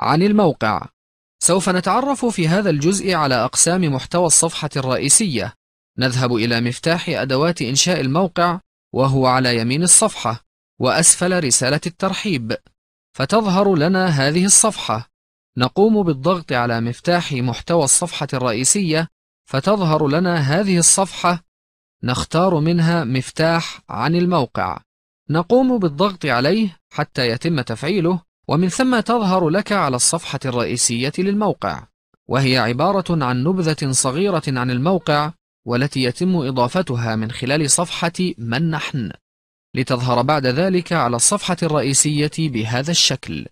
عن الموقع سوف نتعرف في هذا الجزء على أقسام محتوى الصفحة الرئيسية نذهب إلى مفتاح أدوات إنشاء الموقع وهو على يمين الصفحة وأسفل رسالة الترحيب فتظهر لنا هذه الصفحة نقوم بالضغط على مفتاح محتوى الصفحة الرئيسية فتظهر لنا هذه الصفحة نختار منها مفتاح عن الموقع نقوم بالضغط عليه حتى يتم تفعيله ومن ثم تظهر لك على الصفحة الرئيسية للموقع وهي عبارة عن نبذة صغيرة عن الموقع والتي يتم إضافتها من خلال صفحة من نحن لتظهر بعد ذلك على الصفحة الرئيسية بهذا الشكل